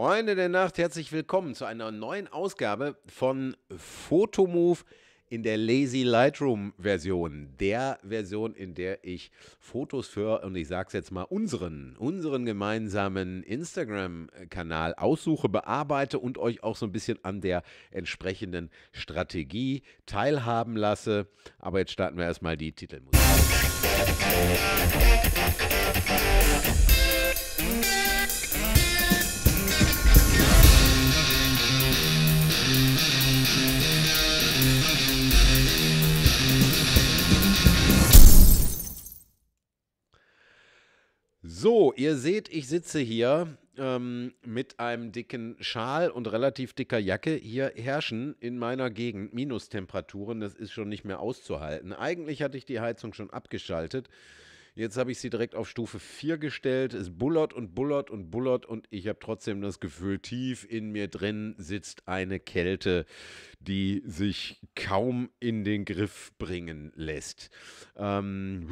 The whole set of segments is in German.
Freunde der Nacht, herzlich willkommen zu einer neuen Ausgabe von Photomove in der Lazy Lightroom Version, der Version, in der ich Fotos für und ich sag's jetzt mal unseren unseren gemeinsamen Instagram Kanal aussuche, bearbeite und euch auch so ein bisschen an der entsprechenden Strategie teilhaben lasse, aber jetzt starten wir erstmal die Titelmusik. Musik seht, ich sitze hier ähm, mit einem dicken Schal und relativ dicker Jacke. Hier herrschen in meiner Gegend Minustemperaturen. Das ist schon nicht mehr auszuhalten. Eigentlich hatte ich die Heizung schon abgeschaltet. Jetzt habe ich sie direkt auf Stufe 4 gestellt. Es bullert und bullert und bullert und ich habe trotzdem das Gefühl, tief in mir drin sitzt eine Kälte, die sich kaum in den Griff bringen lässt. Ähm,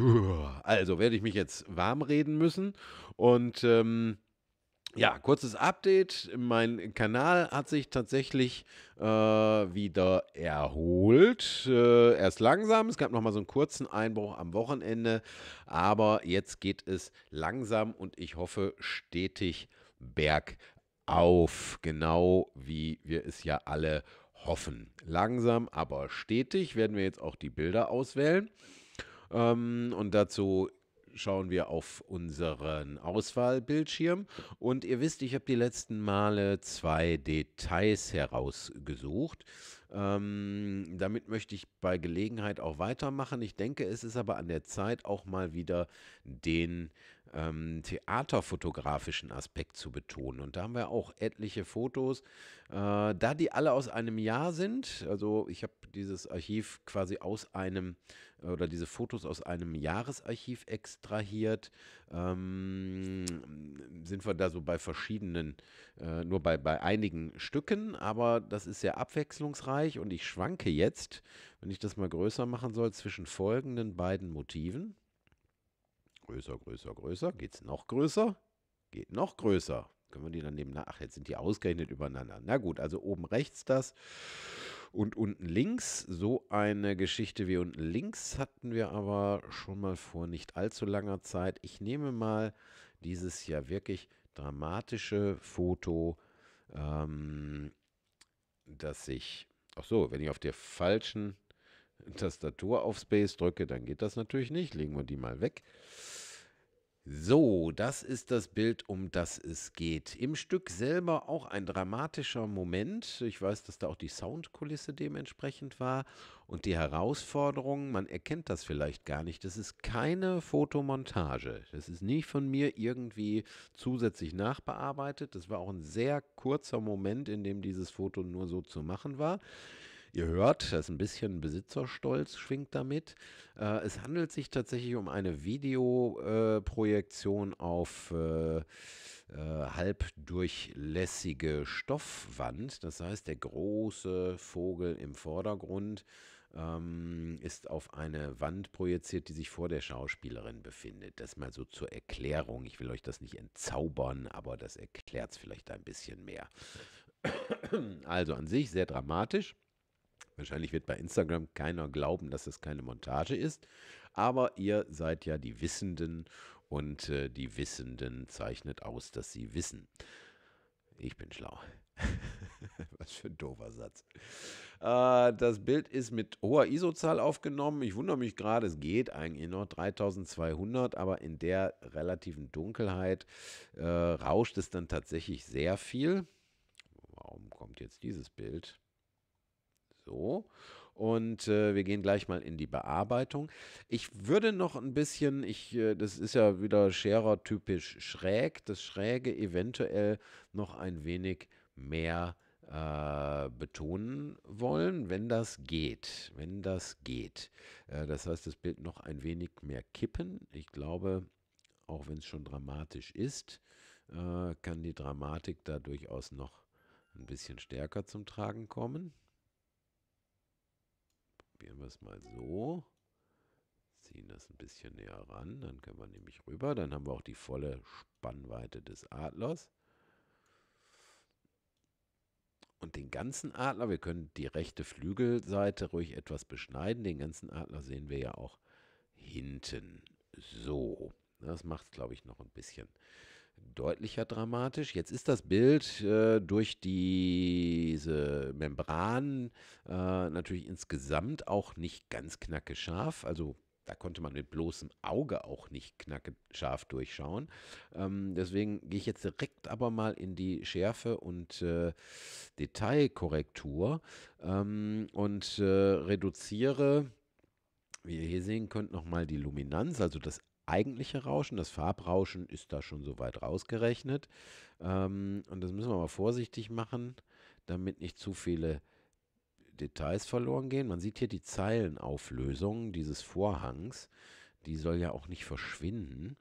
also werde ich mich jetzt warm reden müssen und ähm, ja, kurzes Update. Mein Kanal hat sich tatsächlich äh, wieder erholt. Äh, erst langsam. Es gab nochmal so einen kurzen Einbruch am Wochenende. Aber jetzt geht es langsam und ich hoffe stetig bergauf. Genau wie wir es ja alle hoffen. Langsam, aber stetig werden wir jetzt auch die Bilder auswählen. Ähm, und dazu schauen wir auf unseren Auswahlbildschirm. Und ihr wisst, ich habe die letzten Male zwei Details herausgesucht. Ähm, damit möchte ich bei Gelegenheit auch weitermachen. Ich denke, es ist aber an der Zeit, auch mal wieder den ähm, theaterfotografischen Aspekt zu betonen. Und da haben wir auch etliche Fotos, äh, da die alle aus einem Jahr sind. Also ich habe dieses Archiv quasi aus einem äh, oder diese Fotos aus einem Jahresarchiv extrahiert. Ähm, sind wir da so bei verschiedenen, äh, nur bei, bei einigen Stücken, aber das ist sehr abwechslungsreich und ich schwanke jetzt, wenn ich das mal größer machen soll, zwischen folgenden beiden Motiven. Größer, größer, größer. Geht es noch größer? Geht noch größer. Können wir die dann nehmen? Ach, jetzt sind die ausgerechnet übereinander. Na gut, also oben rechts das und unten links. So eine Geschichte wie unten links hatten wir aber schon mal vor nicht allzu langer Zeit. Ich nehme mal dieses ja wirklich dramatische Foto, ähm, dass ich. Ach so, wenn ich auf der falschen Tastatur auf Space drücke, dann geht das natürlich nicht. Legen wir die mal weg. So, das ist das Bild, um das es geht. Im Stück selber auch ein dramatischer Moment. Ich weiß, dass da auch die Soundkulisse dementsprechend war. Und die Herausforderung, man erkennt das vielleicht gar nicht, das ist keine Fotomontage. Das ist nicht von mir irgendwie zusätzlich nachbearbeitet. Das war auch ein sehr kurzer Moment, in dem dieses Foto nur so zu machen war. Ihr hört, das ist ein bisschen Besitzerstolz schwingt damit. Äh, es handelt sich tatsächlich um eine Videoprojektion äh, auf äh, halbdurchlässige Stoffwand. Das heißt, der große Vogel im Vordergrund ähm, ist auf eine Wand projiziert, die sich vor der Schauspielerin befindet. Das mal so zur Erklärung. Ich will euch das nicht entzaubern, aber das erklärt es vielleicht ein bisschen mehr. also an sich sehr dramatisch. Wahrscheinlich wird bei Instagram keiner glauben, dass das keine Montage ist. Aber ihr seid ja die Wissenden und äh, die Wissenden zeichnet aus, dass sie wissen. Ich bin schlau. Was für ein doofer Satz. Äh, das Bild ist mit hoher ISO-Zahl aufgenommen. Ich wundere mich gerade, es geht eigentlich noch 3200, aber in der relativen Dunkelheit äh, rauscht es dann tatsächlich sehr viel. Warum kommt jetzt dieses Bild? So. Und äh, wir gehen gleich mal in die Bearbeitung. Ich würde noch ein bisschen, ich, äh, das ist ja wieder Scherer typisch schräg, das Schräge eventuell noch ein wenig mehr äh, betonen wollen, wenn das geht. Wenn das geht. Äh, das heißt, das Bild noch ein wenig mehr kippen. Ich glaube, auch wenn es schon dramatisch ist, äh, kann die Dramatik da durchaus noch ein bisschen stärker zum Tragen kommen. Probieren wir es mal so. Ziehen das ein bisschen näher ran, dann können wir nämlich rüber. Dann haben wir auch die volle Spannweite des Adlers. Und den ganzen Adler, wir können die rechte Flügelseite ruhig etwas beschneiden. Den ganzen Adler sehen wir ja auch hinten. So, das macht es, glaube ich, noch ein bisschen deutlicher dramatisch. Jetzt ist das Bild äh, durch diese Membran äh, natürlich insgesamt auch nicht ganz knacke scharf. Also da konnte man mit bloßem Auge auch nicht knacke scharf durchschauen. Ähm, deswegen gehe ich jetzt direkt aber mal in die Schärfe und äh, Detailkorrektur ähm, und äh, reduziere wie ihr hier sehen könnt, nochmal die Luminanz, also das eigentliche Rauschen. Das Farbrauschen ist da schon so weit rausgerechnet. Ähm, und das müssen wir mal vorsichtig machen, damit nicht zu viele Details verloren gehen. Man sieht hier die Zeilenauflösung dieses Vorhangs. Die soll ja auch nicht verschwinden.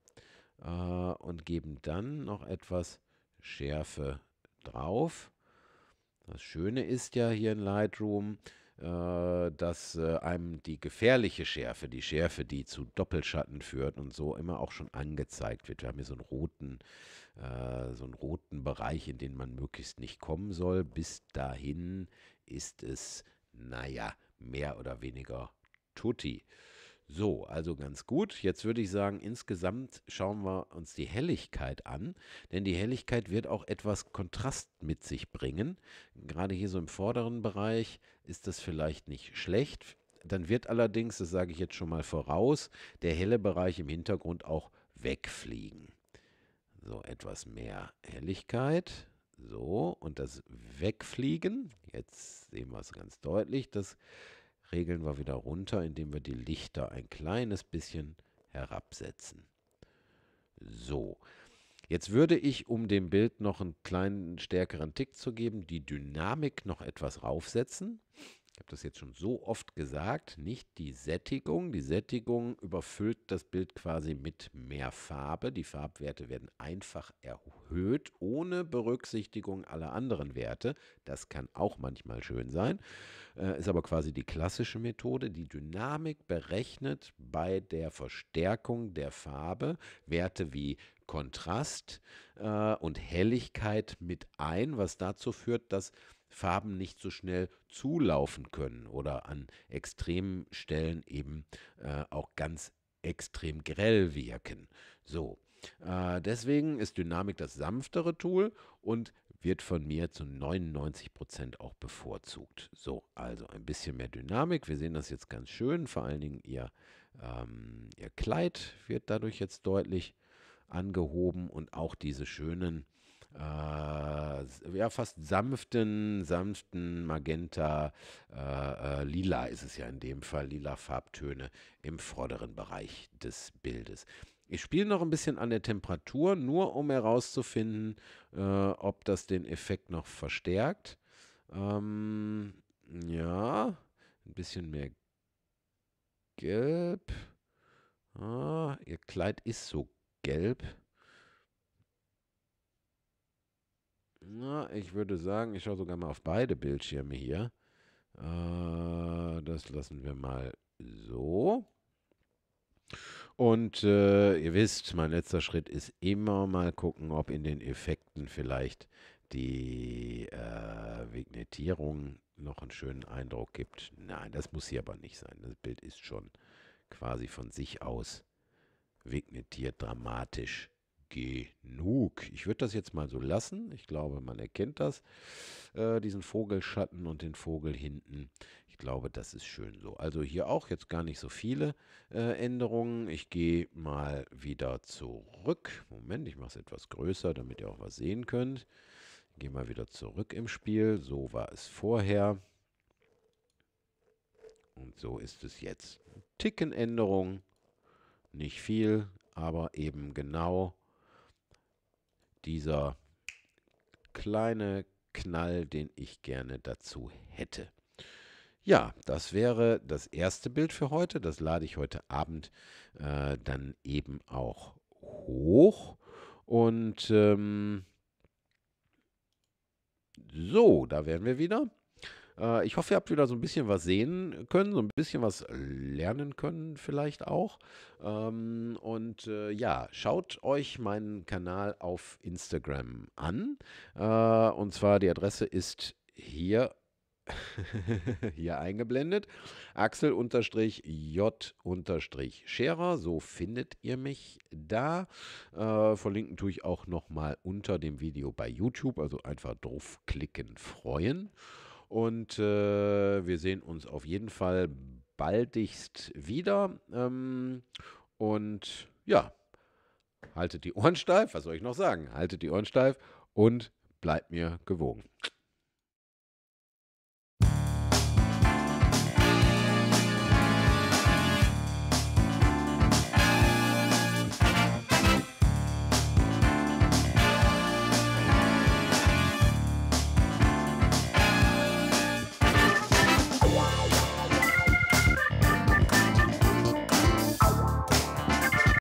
Äh, und geben dann noch etwas Schärfe drauf. Das Schöne ist ja hier in Lightroom, äh, dass äh, einem die gefährliche Schärfe, die Schärfe, die zu Doppelschatten führt und so immer auch schon angezeigt wird. Wir haben hier so einen roten, äh, so einen roten Bereich, in den man möglichst nicht kommen soll. Bis dahin ist es, naja, mehr oder weniger tutti. So, also ganz gut. Jetzt würde ich sagen, insgesamt schauen wir uns die Helligkeit an, denn die Helligkeit wird auch etwas Kontrast mit sich bringen. Gerade hier so im vorderen Bereich ist das vielleicht nicht schlecht. Dann wird allerdings, das sage ich jetzt schon mal voraus, der helle Bereich im Hintergrund auch wegfliegen. So, etwas mehr Helligkeit. So, und das Wegfliegen, jetzt sehen wir es ganz deutlich, das regeln wir wieder runter, indem wir die Lichter ein kleines bisschen herabsetzen. So, jetzt würde ich, um dem Bild noch einen kleinen stärkeren Tick zu geben, die Dynamik noch etwas raufsetzen ich habe das jetzt schon so oft gesagt, nicht die Sättigung. Die Sättigung überfüllt das Bild quasi mit mehr Farbe. Die Farbwerte werden einfach erhöht, ohne Berücksichtigung aller anderen Werte. Das kann auch manchmal schön sein, äh, ist aber quasi die klassische Methode. Die Dynamik berechnet bei der Verstärkung der Farbe Werte wie Kontrast äh, und Helligkeit mit ein, was dazu führt, dass Farben nicht so schnell zulaufen können oder an extremen Stellen eben äh, auch ganz extrem grell wirken. So, äh, deswegen ist Dynamik das sanftere Tool und wird von mir zu 99% auch bevorzugt. So, also ein bisschen mehr Dynamik. Wir sehen das jetzt ganz schön. Vor allen Dingen ihr, ähm, ihr Kleid wird dadurch jetzt deutlich angehoben und auch diese schönen äh, ja, fast sanften, sanften Magenta, äh, äh, lila ist es ja in dem Fall, lila Farbtöne im vorderen Bereich des Bildes. Ich spiele noch ein bisschen an der Temperatur, nur um herauszufinden, äh, ob das den Effekt noch verstärkt. Ähm, ja, ein bisschen mehr gelb. Ah, ihr Kleid ist so gelb. Na, ich würde sagen, ich schaue sogar mal auf beide Bildschirme hier. Äh, das lassen wir mal so. Und äh, ihr wisst, mein letzter Schritt ist immer mal gucken, ob in den Effekten vielleicht die äh, Vignettierung noch einen schönen Eindruck gibt. Nein, das muss hier aber nicht sein. Das Bild ist schon quasi von sich aus vignettiert, dramatisch genug. Ich würde das jetzt mal so lassen. Ich glaube, man erkennt das. Äh, diesen Vogelschatten und den Vogel hinten. Ich glaube, das ist schön so. Also hier auch jetzt gar nicht so viele äh, Änderungen. Ich gehe mal wieder zurück. Moment, ich mache es etwas größer, damit ihr auch was sehen könnt. Ich gehe mal wieder zurück im Spiel. So war es vorher. Und so ist es jetzt. Ticken Änderung. Nicht viel, aber eben genau dieser kleine Knall, den ich gerne dazu hätte. Ja, das wäre das erste Bild für heute. Das lade ich heute Abend äh, dann eben auch hoch. Und ähm, so, da wären wir wieder. Äh, ich hoffe, ihr habt wieder so ein bisschen was sehen können, so ein bisschen was lernen können vielleicht auch. Ähm, und äh, ja, schaut euch meinen Kanal auf Instagram an. Äh, und zwar die Adresse ist hier hier eingeblendet. Axel J Scherer, so findet ihr mich da. Äh, verlinken tue ich auch nochmal unter dem Video bei YouTube, also einfach draufklicken, freuen. Und äh, wir sehen uns auf jeden Fall baldigst wieder. Ähm, und ja, haltet die Ohren steif. Was soll ich noch sagen? Haltet die Ohren steif und bleibt mir gewogen.